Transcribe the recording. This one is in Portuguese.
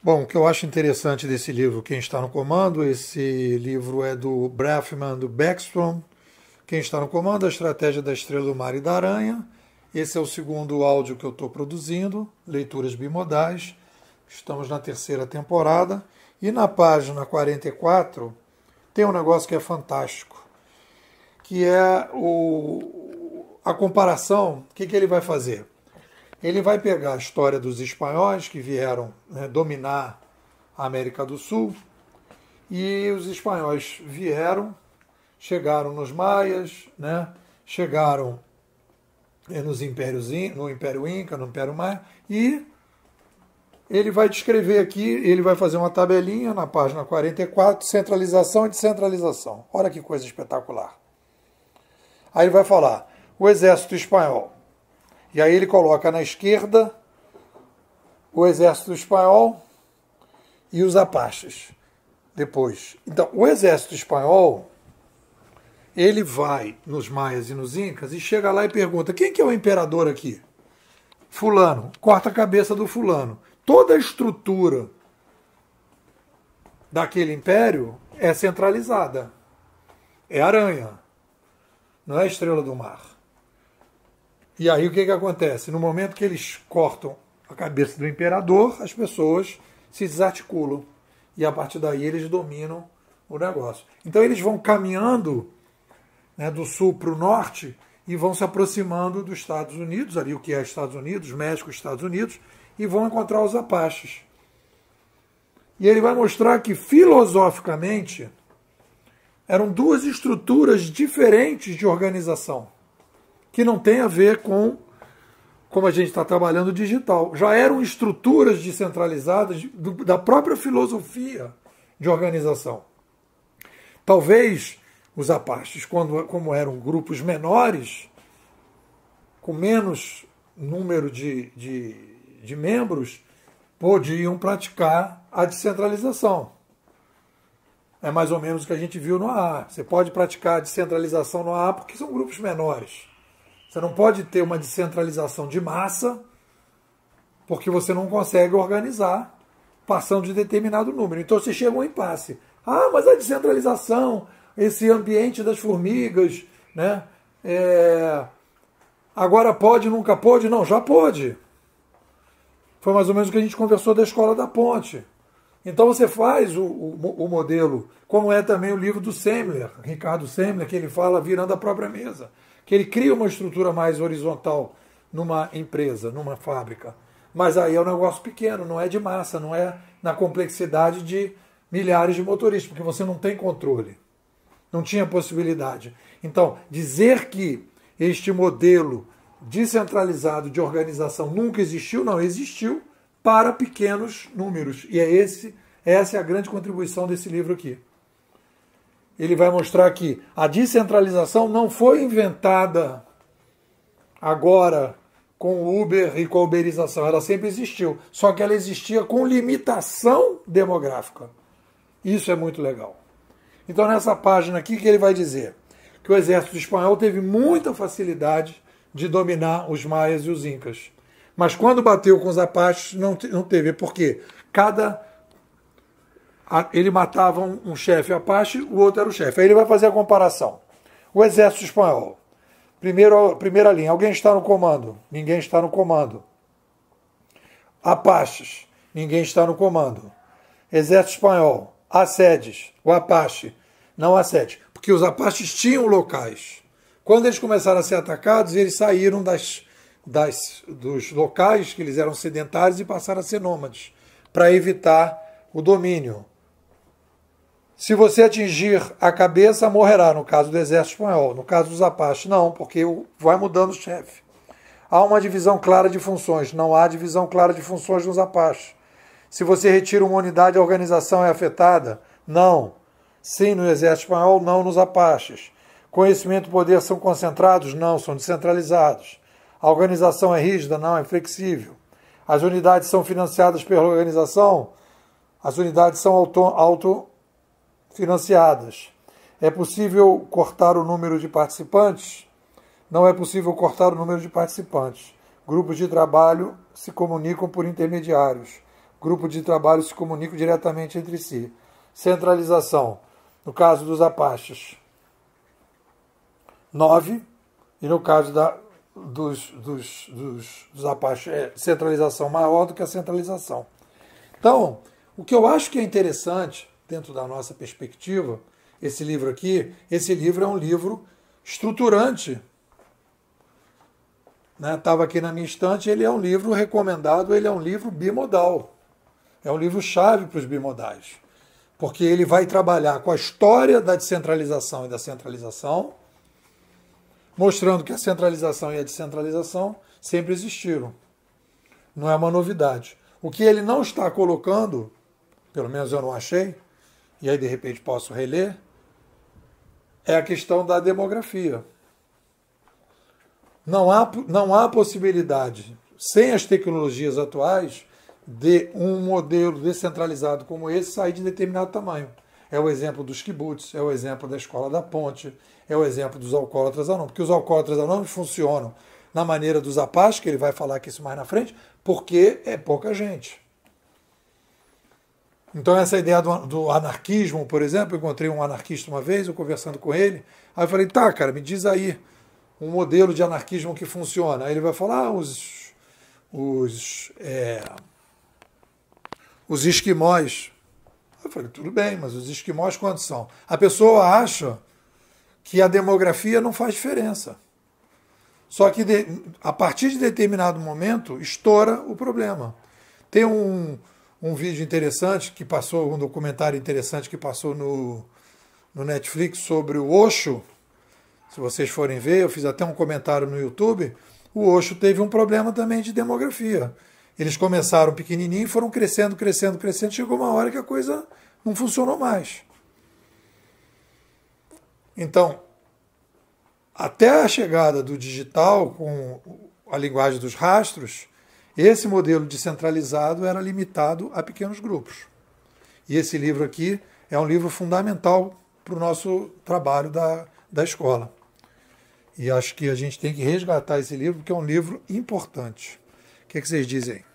Bom, o que eu acho interessante desse livro, Quem Está no Comando, esse livro é do Braffman, do Backstrom. Quem Está no Comando, a Estratégia da Estrela do Mar e da Aranha. Esse é o segundo áudio que eu estou produzindo, Leituras Bimodais. Estamos na terceira temporada. E na página 44 tem um negócio que é fantástico, que é o, a comparação, o que, que ele vai fazer? Ele vai pegar a história dos espanhóis que vieram né, dominar a América do Sul e os espanhóis vieram, chegaram nos maias, né, chegaram eh, nos impérios, no Império Inca, no Império Maia e ele vai descrever aqui, ele vai fazer uma tabelinha na página 44, centralização e descentralização. Olha que coisa espetacular. Aí vai falar: o exército espanhol e aí ele coloca na esquerda o exército espanhol e os apaches depois. Então, o exército espanhol, ele vai nos maias e nos incas e chega lá e pergunta: "Quem que é o imperador aqui?" Fulano, corta a cabeça do fulano. Toda a estrutura daquele império é centralizada. É aranha, não é estrela do mar. E aí o que, que acontece? No momento que eles cortam a cabeça do imperador, as pessoas se desarticulam. E a partir daí eles dominam o negócio. Então eles vão caminhando né, do sul para o norte e vão se aproximando dos Estados Unidos, ali o que é Estados Unidos, México, Estados Unidos, e vão encontrar os apaches. E ele vai mostrar que filosoficamente eram duas estruturas diferentes de organização que não tem a ver com como a gente está trabalhando digital. Já eram estruturas descentralizadas da própria filosofia de organização. Talvez os apaches, quando, como eram grupos menores, com menos número de, de, de membros, podiam praticar a descentralização. É mais ou menos o que a gente viu no AA. Você pode praticar a descentralização no AA porque são grupos menores. Você não pode ter uma descentralização de massa, porque você não consegue organizar passando de determinado número. Então você chega a um impasse. Ah, mas a descentralização, esse ambiente das formigas, né? É... Agora pode, nunca pôde? Não, já pôde. Foi mais ou menos o que a gente conversou da escola da ponte. Então você faz o, o, o, modelo, como é também o livro do Semler, Ricardo Semler, que ele fala virando a própria mesa que ele cria uma estrutura mais horizontal numa empresa, numa fábrica. Mas aí é um negócio pequeno, não é de massa, não é na complexidade de milhares de motoristas, porque você não tem controle. Não tinha possibilidade. Então, dizer que este modelo descentralizado de organização nunca existiu, não existiu para pequenos números. E é esse, essa é a grande contribuição desse livro aqui ele vai mostrar que a descentralização não foi inventada agora com o Uber e com a uberização, ela sempre existiu, só que ela existia com limitação demográfica. Isso é muito legal. Então, nessa página aqui, que ele vai dizer? Que o exército espanhol teve muita facilidade de dominar os maias e os incas. Mas quando bateu com os apaches, não, não teve. Por quê? Cada ele matava um, um chefe Apache, o outro era o chefe. Aí ele vai fazer a comparação. O exército espanhol. Primeiro, primeira linha, alguém está no comando? Ninguém está no comando. Apaches, ninguém está no comando. Exército espanhol, sedes. o Apache, não assedes, porque os Apaches tinham locais. Quando eles começaram a ser atacados, eles saíram das, das, dos locais que eles eram sedentários e passaram a ser nômades, para evitar o domínio. Se você atingir a cabeça, morrerá, no caso do exército espanhol. No caso dos apaches, não, porque vai mudando o chefe. Há uma divisão clara de funções. Não há divisão clara de funções nos apaches. Se você retira uma unidade, a organização é afetada? Não. Sim, no exército espanhol, não nos apaches. Conhecimento e poder são concentrados? Não, são descentralizados. A organização é rígida? Não, é flexível. As unidades são financiadas pela organização? As unidades são auto, auto financiadas. É possível cortar o número de participantes? Não é possível cortar o número de participantes. Grupos de trabalho se comunicam por intermediários. Grupos de trabalho se comunicam diretamente entre si. Centralização, no caso dos apaches, 9, e no caso da, dos, dos, dos, dos apaches, é centralização maior do que a centralização. Então, o que eu acho que é interessante dentro da nossa perspectiva, esse livro aqui, esse livro é um livro estruturante. Estava né? aqui na minha estante, ele é um livro recomendado, ele é um livro bimodal. É um livro chave para os bimodais, porque ele vai trabalhar com a história da descentralização e da centralização, mostrando que a centralização e a descentralização sempre existiram. Não é uma novidade. O que ele não está colocando, pelo menos eu não achei, e aí de repente posso reler, é a questão da demografia. Não há, não há possibilidade, sem as tecnologias atuais, de um modelo descentralizado como esse sair de determinado tamanho. É o exemplo dos kibbutz, é o exemplo da escola da ponte, é o exemplo dos alcoólatras anônimos, porque os alcoólatras anônimos funcionam na maneira dos apaches, que ele vai falar aqui isso mais na frente, porque é pouca gente. Então, essa ideia do, do, anarquismo, por exemplo, eu encontrei um anarquista uma vez, eu conversando com ele, aí eu falei, tá, cara, me diz aí um modelo de anarquismo que funciona. Aí ele vai falar, ah, os, os, é, os esquimós. Eu falei, tudo bem, mas os esquimós quantos são? A pessoa acha que a demografia não faz diferença. Só que de, a partir de determinado momento estoura o problema. Tem um um vídeo interessante que passou, um documentário interessante que passou no, no Netflix sobre o Osho. Se vocês forem ver, eu fiz até um comentário no YouTube. O Osho teve um problema também de demografia. Eles começaram pequenininho e foram crescendo, crescendo, crescendo. Chegou uma hora que a coisa não funcionou mais. Então, até a chegada do digital com a linguagem dos rastros, esse modelo descentralizado era limitado a pequenos grupos. E esse livro aqui é um livro fundamental para o nosso trabalho da, da escola. E acho que a gente tem que resgatar esse livro, porque é um livro importante. O que, é que vocês dizem?